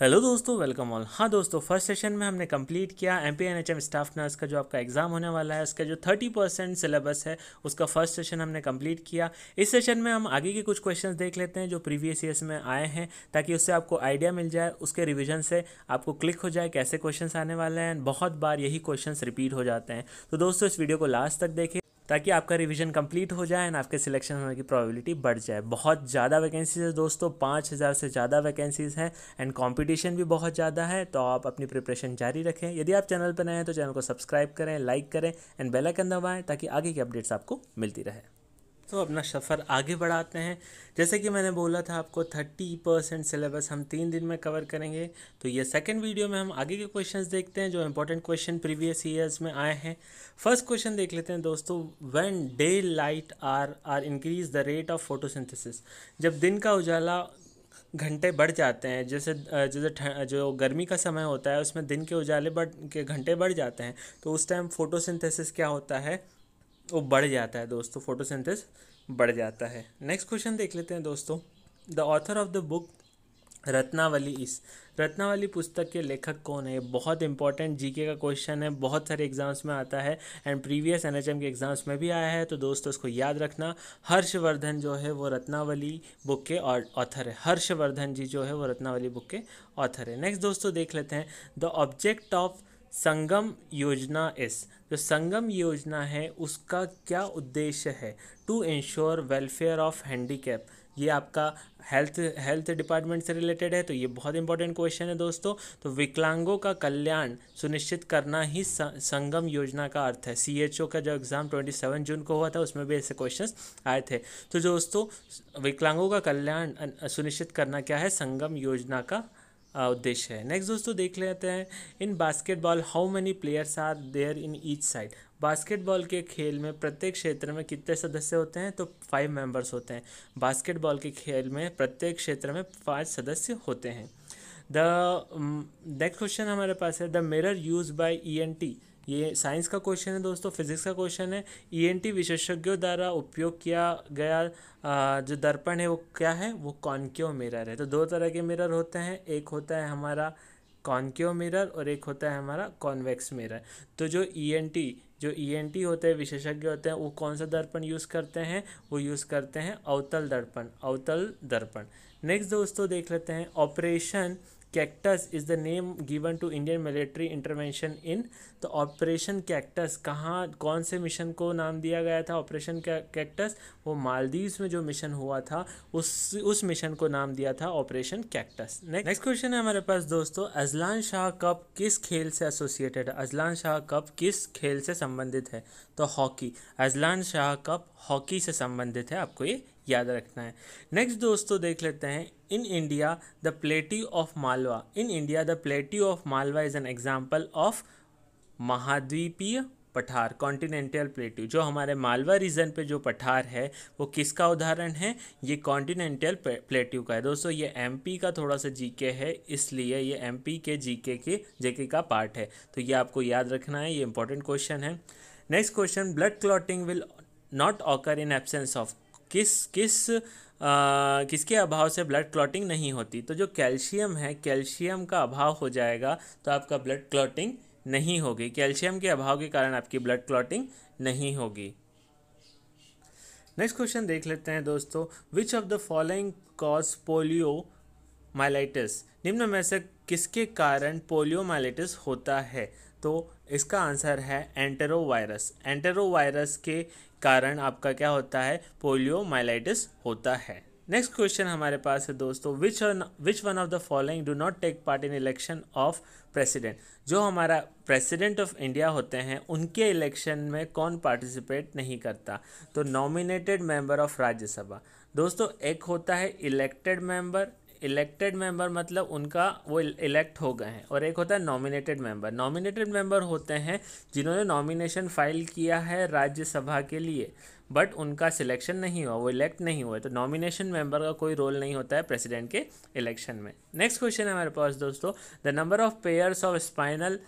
hello दोस्तों welcome all हाँ दोस्तों फर्स्ट सेशन में हमने कंप्लीट किया M P N H M staff nurse का जो आपका एग्ज़ाम होने वाला है उसका जो थर्टी परसेंट सिलेबस है उसका फर्स्ट सेशन हमने कंप्लीट किया इस सेशन में हम आगे के कुछ क्वेश्चंस देख लेते हैं जो प्रीवियस ईयर्स में आए हैं ताकि उससे आपको आइडिया मिल जाए उसके रिविजन से आपको क्लिक हो जाए कैसे क्वेश्चन आने वाले हैं बहुत बार यही क्वेश्चन रिपीट हो जाते हैं तो दोस्तों इस वीडियो को लास्ट तक देखें ताकि आपका रिविज़न कंप्लीट हो जाए एंड आपके सिलेक्शन होने की प्रोबेबिलिटी बढ़ जाए बहुत ज़्यादा वैकेंसीज है दोस्तों पाँच हज़ार से ज़्यादा वैकेंसीज हैं एंड कॉम्पिटिशन भी बहुत ज़्यादा है तो आप अपनी प्रिपरेशन जारी रखें यदि आप चैनल पर नए हैं तो चैनल को सब्सक्राइब करें लाइक करें एंड बेलाइकन दबाएँ ताकि आगे की अपडेट्स आपको मिलती रहे तो अपना सफ़र आगे बढ़ाते हैं जैसे कि मैंने बोला था आपको थर्टी परसेंट सिलेबस हम तीन दिन में कवर करेंगे तो ये सेकंड वीडियो में हम आगे के क्वेश्चंस देखते हैं जो इंपॉर्टेंट क्वेश्चन प्रीवियस ईयर्स में आए हैं फर्स्ट क्वेश्चन देख लेते हैं दोस्तों when daylight are are increase the rate of photosynthesis जब दिन का उजाला घंटे बढ़ जाते हैं जैसे जैसे जो गर्मी का समय होता है उसमें दिन के उजाले बढ़ के घंटे बढ़ जाते हैं तो उस टाइम फोटोसिंथेसिस क्या होता है वो बढ़ जाता है दोस्तों फोटोसिंथेसिस बढ़ जाता है नेक्स्ट क्वेश्चन देख लेते हैं दोस्तों the author of the book Ratnavali इस रत्नावली पुस्तक के लेखक कौन है बहुत इंपॉर्टेंट जीके का क्वेश्चन है बहुत सारे एग्जाम्स में आता है एंड प्रीवियस एनएचएम के एग्जाम्स में भी आया है तो दोस्तों इसको याद रखना हर्षवर्धन जो है वो रत्नावली बुक के ऑथर है हर्षवर्धन जी जो है वो रत्नावली बुक के ऑथर है नेक्स्ट दोस्तों देख लेते हैं द ऑब्जेक्ट ऑफ संगम योजना इस जो संगम योजना है उसका क्या उद्देश्य है to ensure welfare of handicap ये आपका हेल्थ हेल्थ डिपार्टमेंट से रिलेटेड है तो ये बहुत इंपॉर्टेंट क्वेश्चन है दोस्तों तो विकलांगों का कल्याण सुनिश्चित करना ही संगम योजना का अर्थ है ओ का जो एग्ज़ाम 27 जून को हुआ था उसमें भी ऐसे क्वेश्चंस आए थे तो दोस्तों विकलांगों का कल्याण सुनिश्चित करना क्या है संगम योजना का उद्देश्य है नेक्स्ट दोस्तों देख लेते हैं in basketball how many players are there in each side basketball के खेल में प्रत्येक क्षेत्र में कितने सदस्य होते हैं तो फाइव मेंबर्स होते हैं बास्केटबॉल के खेल में प्रत्येक क्षेत्र में पाँच सदस्य होते हैं द नेक्स्ट क्वेश्चन हमारे पास है the mirror use by E N T ये साइंस का क्वेश्चन है दोस्तों फिजिक्स का क्वेश्चन है ईएनटी e विशेषज्ञों द्वारा उपयोग किया गया जो दर्पण है वो क्या है वो कॉन्क्यो मिरर है तो दो तरह के मिरर होते हैं एक होता है हमारा कॉन्क्यो मिरर और एक होता है हमारा कॉन्वेक्स मिरर तो जो ईएनटी e जो ईएनटी e होते हैं विशेषज्ञ होते हैं वो कौन सा दर्पण यूज़ करते हैं वो यूज़ करते हैं अवतल दर्पण अवतल दर्पण नेक्स्ट दोस्तों देख लेते हैं operation cactus is the name given to Indian military intervention in तो ऑपरेशन कैक्टस कहाँ कौन से मिशन को नाम दिया गया था ऑपरेशन कैक्टस वो मालदीव्स में जो मिशन हुआ था उस उस मिशन को नाम दिया था ऑपरेशन कैक्टस नेक्स्ट क्वेश्चन है हमारे पास दोस्तों अजलान शाह कप किस खेल से एसोसिएटेड है अजलान शाह कप किस खेल से संबंधित है तो hockey Azlan Shah cup hockey से संबंधित है आपको ये याद रखना है नेक्स्ट दोस्तों देख लेते हैं in India the plateau of Malwa in India the plateau of Malwa is an example of महाद्वीपीय पठार कॉन्टिनेंटल प्लेट्यू जो हमारे मालवा रीजन पे जो पठार है वो किसका उदाहरण है ये कॉन्टिनेंटल प्लेट्यू का है दोस्तों ये एमपी का थोड़ा सा जीके है इसलिए ये एमपी के जीके के जेके का पार्ट है तो ये आपको याद रखना है ये इंपॉर्टेंट क्वेश्चन है next question blood clotting will not occur in absence of किस किस आ, किसके अभाव से ब्लड क्लॉटिंग नहीं होती तो जो कैल्शियम है कैल्शियम का अभाव हो जाएगा तो आपका ब्लड क्लॉटिंग नहीं होगी कैल्शियम के अभाव के कारण आपकी ब्लड क्लॉटिंग नहीं होगी नेक्स्ट क्वेश्चन देख लेते हैं दोस्तों which of the following cause poliomyelitis निम्न में से किसके कारण पोलियो माइलाइटिस होता है तो इसका आंसर है एंटेरोवायरस एंटेरोवायरस के कारण आपका क्या होता है पोलियो माइलाइटिस होता है नेक्स्ट क्वेश्चन हमारे पास है दोस्तों which which one of the following do not take part in election of president जो हमारा प्रेसिडेंट ऑफ इंडिया होते हैं उनके इलेक्शन में कौन पार्टिसिपेट नहीं करता तो नॉमिनेटेड मेंबर ऑफ राज्यसभा दोस्तों एक होता है इलेक्टेड मेंबर इलेक्टेड मेंबर मतलब उनका वो इलेक्ट हो गए हैं और एक होता है नॉमिनेटेड मेंबर नॉमिनेटेड मेंबर होते हैं जिन्होंने नॉमिनेशन फाइल किया है राज्यसभा के लिए बट उनका सिलेक्शन नहीं हुआ वो इलेक्ट नहीं हुए तो नॉमिनेशन मेंबर का कोई रोल नहीं होता है प्रेसिडेंट के इलेक्शन में नेक्स्ट क्वेश्चन है हमारे पास दोस्तों the number of pairs of spinal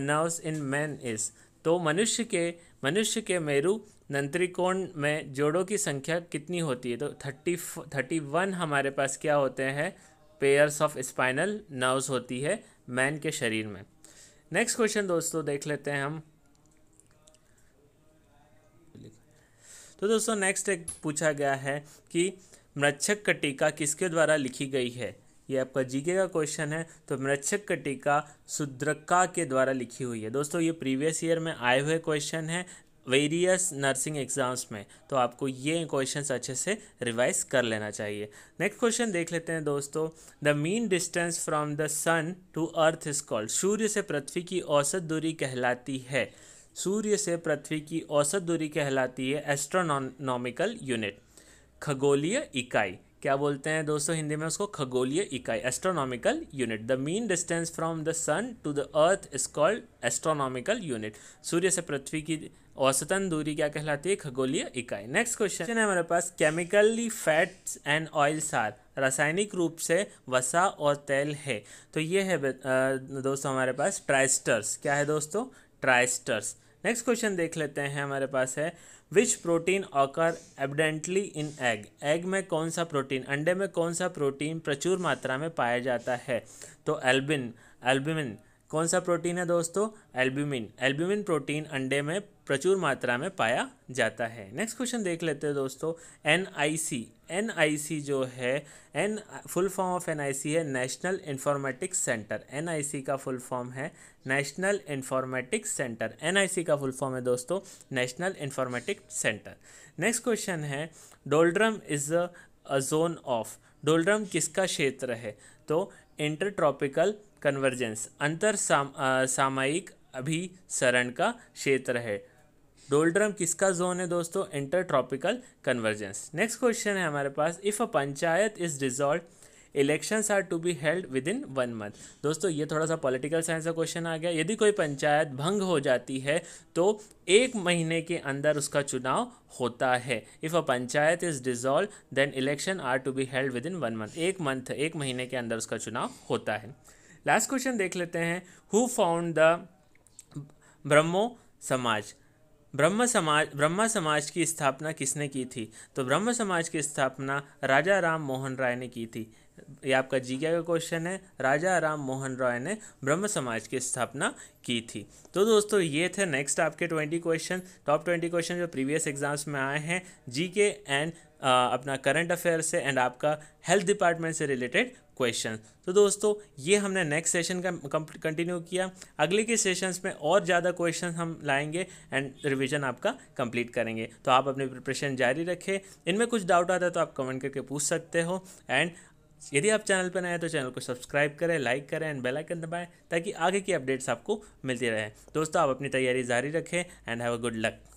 nerves in man is तो मनुष्य के मनुष्य के मेरु नंत्रिकोण में जोड़ों की संख्या कितनी होती है तो थर्टी थर्टी वन हमारे पास क्या होते हैं पेयर्स ऑफ स्पाइनल नर्व्स होती है मैन के शरीर में नेक्स्ट क्वेश्चन दोस्तों देख लेते हैं हम तो दोस्तों नेक्स्ट एक पूछा गया है कि मृक्षक कटिका किसके द्वारा लिखी गई है ये आपका जीके का क्वेश्चन है तो मृक्षक का टीका सुद्रक्का के द्वारा लिखी हुई है दोस्तों ये प्रीवियस ईयर में आए हुए क्वेश्चन है वेरियस नर्सिंग एग्ज़ाम्स में तो आपको ये क्वेश्चन अच्छे से रिवाइज कर लेना चाहिए नेक्स्ट क्वेश्चन देख लेते हैं दोस्तों the mean distance from the sun to earth is called सूर्य से पृथ्वी की औसत दूरी कहलाती है सूर्य से पृथ्वी की औसत दूरी कहलाती है एस्ट्रोनॉमिकल यूनिट खगोलीय इकाई क्या बोलते हैं दोस्तों हिंदी में उसको खगोलीय इकाई astronomical unit the mean distance from the sun to the earth is called astronomical unit सूर्य से पृथ्वी की औसतन दूरी क्या कहलाती है खगोलीय इकाई नेक्स्ट क्वेश्चन है हमारे पास chemically fats and oils are रासायनिक रूप से वसा और तेल है तो ये है दोस्तों हमारे पास ट्राइस्टर्स क्या है दोस्तों ट्राइस्टर्स नेक्स्ट क्वेश्चन देख लेते हैं हमारे पास है which protein occur abundantly in egg egg में कौन सा प्रोटीन अंडे में कौन सा प्रोटीन प्रचुर मात्रा में पाया जाता है तो एल्बिन एल्बिमिन कौन सा प्रोटीन है दोस्तों एल्ब्यूमिन एल्ब्यूमिन प्रोटीन अंडे में प्रचुर मात्रा में पाया जाता है नेक्स्ट क्वेश्चन देख लेते हैं दोस्तों N I C N I C जो है N full form of N I C है national informatics centre N I C का फुल फॉर्म है national informatics centre N I C का फुल फॉर्म है दोस्तों national informatic centre next question है doldrum is a zone of doldrum किसका क्षेत्र है तो इंटरट्रॉपिकल कन्वर्जेंस अंतर साम, आ, सामायिक अभिसरण का क्षेत्र है डोल्ड्रम किसका जोन है दोस्तों inter tropical convergence next question है हमारे पास if a panchayat is dissolve elections are to be held within one month दोस्तों ये थोड़ा सा पॉलिटिकल साइंस का क्वेश्चन आ गया यदि कोई पंचायत भंग हो जाती है तो एक महीने के अंदर उसका चुनाव होता है if a panchayat is dissolve then election are to be held within one month एक मंथ एक महीने के अंदर उसका चुनाव होता है लास्ट क्वेश्चन देख लेते हैं हु फाउंड द ब्रह्मो समाज ब्रह्म समाज ब्रह्मा समाज की स्थापना किसने की थी तो ब्रह्म समाज की स्थापना राजा राम मोहन राय ने की थी ये आपका जी का क्वेश्चन है राजा राम मोहन रॉय ने ब्रह्म समाज की स्थापना की थी तो दोस्तों ये थे नेक्स्ट आपके twenty question top twenty question जो प्रीवियस एग्जाम्स में आए हैं जीके एंड अपना करंट अफेयर से एंड आपका हेल्थ डिपार्टमेंट से रिलेटेड क्वेश्चन तो दोस्तों ये हमने नेक्स्ट सेशन का कंटिन्यू किया अगले के सेशंस में और ज़्यादा क्वेश्चन हम लाएंगे एंड रिवीजन आपका कंप्लीट करेंगे तो आप अपनी प्रिपरेशन जारी रखें इनमें कुछ डाउट आता है तो आप कमेंट करके पूछ सकते हो एंड यदि आप चैनल पर नए हैं तो चैनल को सब्सक्राइब करें लाइक करें एंड बेल आइकन दबाएं ताकि आगे की अपडेट्स आपको मिलती रहे दोस्तों आप अपनी तैयारी जारी रखें and have a good luck